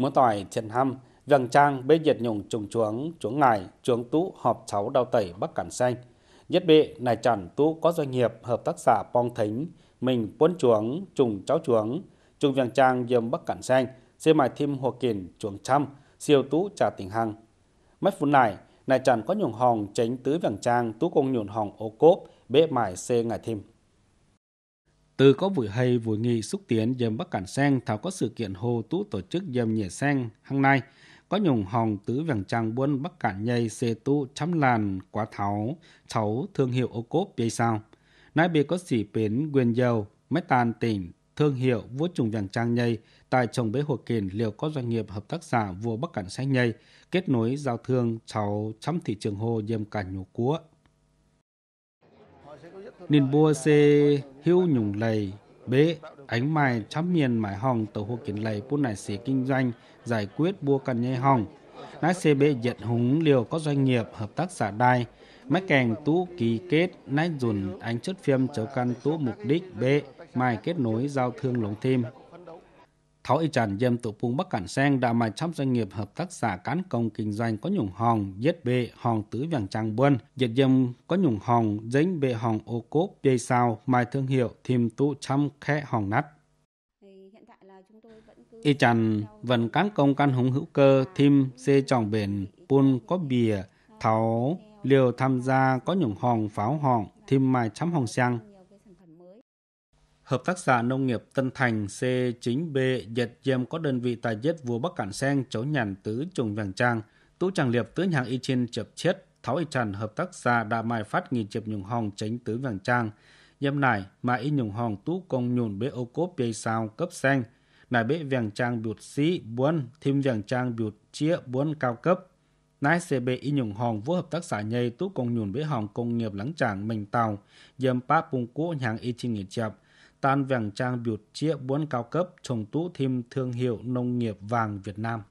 múa tỏi triền hăm, vàng trang bế nhiệt nhùng trùng chuống, chuống ngài, chuống tú họp cháu đau tẩy bắc cản xanh. Nhất bị này chẳng tú có doanh nghiệp hợp tác xã Pong Thính, mình bốn chuống, trùng cháu chuống, trùng vàng trang dâm bắc cản xanh, xe mài thêm hồ kiền chuống trăm, siêu tú trà tỉnh hằng Mất phút này, này chẳng có nhùng hòn tránh tứ vàng trang tú công nhùng hòn ô cốp, bế mài xe ngài thêm. Từ có buổi hay buổi nghị xúc tiến dâm Bắc Cản Sen thảo có sự kiện hồ tú tổ chức dâm nhẹ sen hằng nay có nhùng hồng tứ vàng trang buôn Bắc Cản nhây xê tu chấm làn quá tháo cháu thương hiệu ô cốp dây sao. Nãy bề có xỉ bến quyền dầu mấy tàn tỉnh thương hiệu vua trùng vàng trang nhây tại trồng bế hồ kiền liệu có doanh nghiệp hợp tác xã vua Bắc Cản Sen nhây kết nối giao thương cháu chấm thị trường hồ dâm cản nhổ cúa nên bua xe hữu nhùng lầy bế ánh mai chấm miền mải hồng tàu hồ kiến lầy bút này xỉ kinh doanh giải quyết bua cần nhây hồng nát xe bế diện húng liều có doanh nghiệp hợp tác xã đai máy kèng tú ký kết nách dùn ánh chất phim chấu căn tú mục đích bế mai kết nối giao thương lồng thêm Thảo y tràn dâm tụ phung bắc cản sen đã mà trăm doanh nghiệp hợp tác xã cán công kinh doanh có nhung hòn, giết bệ, hòn tứ vàng trang buôn, diệt dâm có nhung hòn, dính bệ hòn ô cốp, dây sao, mai thương hiệu, thêm tụ trăm khe hòn nát. Y chăn vẫn cán công căn hùng hữu cơ, thêm xê tròn bền, buôn có bìa, thảo liều tham gia có nhung hòn pháo hòn, thêm mai trăm hòn sang. Hợp tác xã nông nghiệp Tân Thành C9B dệt dêm có đơn vị tài giết vua Bắc Cản Sen cháu nhàn tứ trùng vàng trang, tú chẳng liệp tứ nhàng y trên chập chết, tháo y tràn hợp tác xã đã mai phát nghìn chập nhùng hồng tránh tứ vàng trang. Dêm nải mà y nhùng hồng tú công nhùn bế ô cốp bê sao cấp sen nải bế vàng trang bụt sĩ buôn, thêm vàng trang bụt chia buôn cao cấp. Nái CB y nhùng hòn vô hợp tác xã nhây tú công nhùn bế hòn công nghiệp lắng tràng mình tàu, dâm pa bung cú nhàng y chi nghỉ chập, tan vàng trang biểu chĩa buôn cao cấp trồng tú thêm thương hiệu nông nghiệp vàng Việt Nam.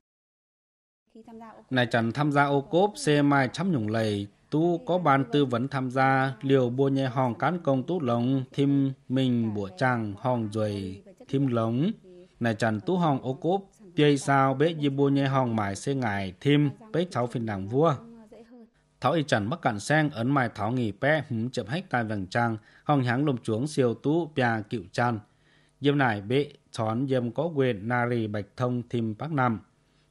Này chẳng tham gia ô cốp xe mai chấm nhủng lầy, tu có ban tư vấn tham gia liều bùa nhẹ hòn cán công tú lồng thêm mình bùa trang hòn rồi thêm lồng. Này chẳng tu hòn ô cốp, dây sao bế dì bùa nhẹ hòn mải xe ngài thêm bế cháu phiền đảng vua tháo y chẳng bắc cạn sen ấn mai tháo nghỉ pe hứng chậm hách tai vàng trang hòng háng lùm chuống siêu tú pia cựu chan dâm nải bệ chón dâm có quyền nari bạch thông thìm bắc nam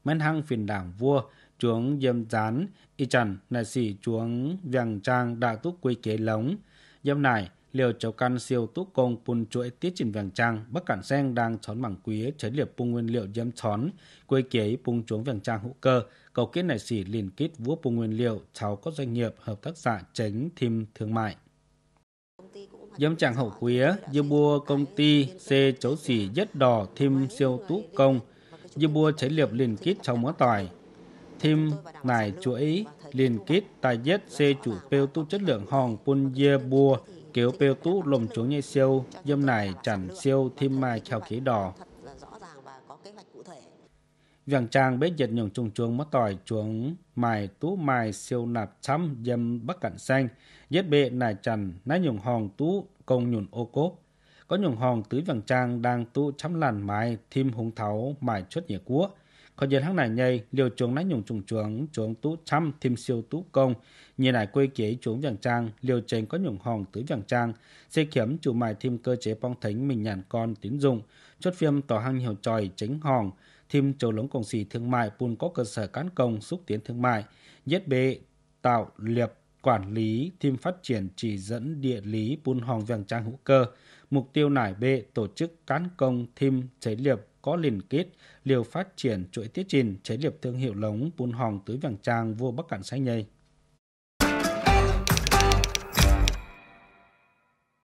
men hăng phiền đảng vua chuống dâm gián y chẳng nại sĩ chuống vàng trang đại túc quy kế lống dâm nải liều cháu căn siêu tú công pun chuỗi tiết trình vàng trang bất cản sen đang chón bằng quý chế liệp pung nguyên liệu dâm chón quê kế pung chuống vàng trang hữu cơ cầu kết này xỉ liền kết vua pung nguyên liệu cháu có doanh nghiệp hợp tác xã chính thêm thương mại dâm tràng hậu quía như bua công ty xê chấu xỉ nhất đỏ thêm siêu tú công như bua chế liệp liền kết trong mỡ tỏi thêm nải chuỗi liền kết tài nhất xê chủ pêu tu chất lượng hòn pun dê bua kiểu pêu tú lùm chuống như siêu, dâm này chẳng siêu thêm mai theo khí đỏ. Vàng trang bế dịch nhường trung chuông mất tỏi chuống mài tú mài siêu nạp chăm dâm bắc cạnh xanh, giết bệ này chẳng nái nhường hòn tú công nhùn ô cốp. Có nhường hòn tứ vàng trang đang tú chăm làn mài thêm hùng tháo mài chốt nhẹ cúa có dân hắn này nhây liều chuồng nái nhung chuồng chuồng chuồng tú trăm thêm siêu tú công như này quê kế chuồng vàng trang liều chén có nhung hòn tứ vàng trang xe kiếm chủ mài thêm cơ chế bong thánh mình nhàn con tín dụng chốt phim tỏ hăng nhiều tròi chính hòn thêm châu lống công xì thương mại buôn có cơ sở cán công xúc tiến thương mại nhất bệ tạo liệp quản lý thêm phát triển chỉ dẫn địa lý buôn hòn vàng trang hữu cơ mục tiêu nải bệ tổ chức cán công thêm chế liệp có liên kết, liều phát triển chuỗi tiết trình chế liệp thương hiệu lống bún hòng tưới vàng trang vua Bắc Cạn Sách Nhây.